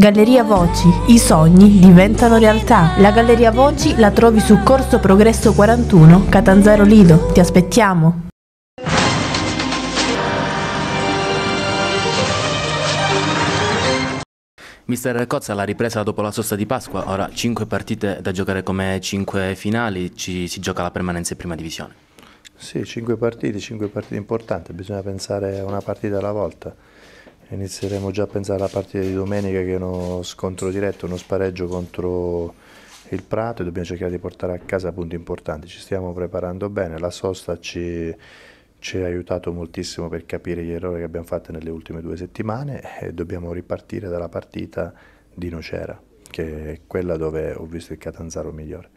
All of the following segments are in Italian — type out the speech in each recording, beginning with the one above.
Galleria Voci, i sogni diventano realtà. La Galleria Voci la trovi su Corso Progresso 41, Catanzaro Lido. Ti aspettiamo! Mister Cozza, la ripresa dopo la sosta di Pasqua, ora 5 partite da giocare come 5 finali, ci si gioca la permanenza in prima divisione. Sì, 5 partite, 5 partite importanti, bisogna pensare a una partita alla volta inizieremo già a pensare alla partita di domenica che è uno scontro diretto, uno spareggio contro il Prato e dobbiamo cercare di portare a casa punti importanti. Ci stiamo preparando bene, la sosta ci, ci ha aiutato moltissimo per capire gli errori che abbiamo fatto nelle ultime due settimane e dobbiamo ripartire dalla partita di Nocera, che è quella dove ho visto il Catanzaro migliore.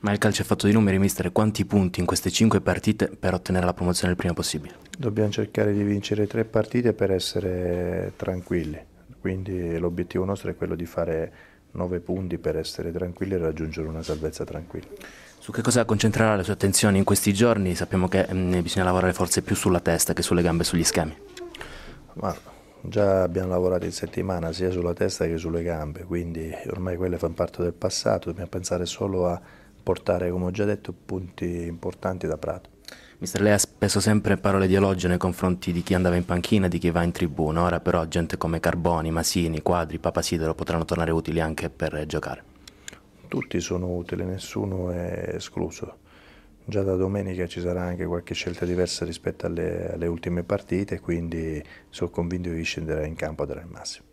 Ma il calcio è fatto di numeri, mister. Quanti punti in queste 5 partite per ottenere la promozione il prima possibile? Dobbiamo cercare di vincere tre partite per essere tranquilli. Quindi l'obiettivo nostro è quello di fare 9 punti per essere tranquilli e raggiungere una salvezza tranquilla. Su che cosa concentrerà le sue attenzioni in questi giorni? Sappiamo che mh, mm, bisogna lavorare forse più sulla testa che sulle gambe e sugli schemi. Ma già abbiamo lavorato in settimana sia sulla testa che sulle gambe, quindi ormai quelle fanno parte del passato, dobbiamo pensare solo a portare, come ho già detto, punti importanti da Prato. Mister, lei ha speso sempre parole di elogio nei confronti di chi andava in panchina e di chi va in tribuna, ora però gente come Carboni, Masini, Quadri, Papasidero potranno tornare utili anche per giocare. Tutti sono utili, nessuno è escluso. Già da domenica ci sarà anche qualche scelta diversa rispetto alle, alle ultime partite, quindi sono convinto che scenderà in campo a dare il massimo.